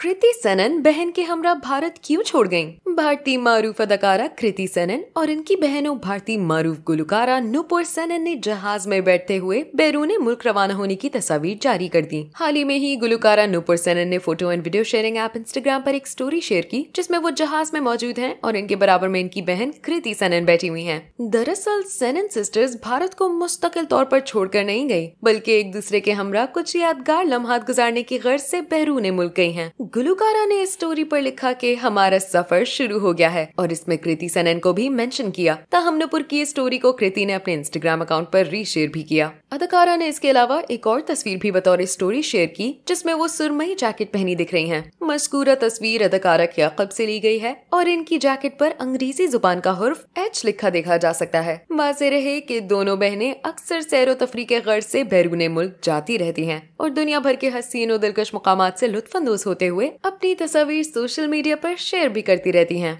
कृति सनन बहन के हमरा भारत क्यों छोड़ गईं? भारतीय मारूफ अदाकारा कृति सेनन और इनकी बहनों भारतीय मारूफ गुलकारा नुपुर सेनन ने जहाज में बैठते हुए बैरून मुल्क रवाना होने की तस्वीर जारी कर दी हाल ही में ही गुलकारा नुपुर सेनन ने photo and video sharing app Instagram पर एक स्टोरी शेयर की जिसमें वो जहाज में मौजूद हैं और इनके बराबर में इनकी बहन कृति सेनन बैठी हुई है दरअसल सेनन सिस्टर्स भारत को मुस्तकिल तौर पर छोड़कर नहीं गयी बल्कि एक दूसरे के हमरा कुछ यादगार लम्हात गुजारने की गर्ज से बैरून मुल्क गयी है गुलकारा ने इस स्टोरी पर लिखा की हमारा सफर शुरू शुरू हो गया है और इसमें कृति सनन को भी मेंशन किया तहमनपुर की स्टोरी को कृति ने अपने इंस्टाग्राम अकाउंट पर रीशेयर भी किया अदाकारा ने इसके अलावा एक और तस्वीर भी बतौर स्टोरी शेयर की जिसमें वो सुरमई जैकेट पहनी दिख रही हैं। मजकूरा तस्वीर अदाकारा के अकब से ली गई है और इनकी जैकेट पर अंग्रेजी जुबान का हर्फ एच लिखा देखा जा सकता है वाजे रहे कि दोनों बहनें अक्सर सैरो तफरी के गर्ज से बैरून मुल्क जाती रहती हैं और दुनिया भर के हसीनों दिलकश मकाम से लुत्फानंदोज होते हुए अपनी तस्वीर सोशल मीडिया पर शेयर भी करती रहती है हैं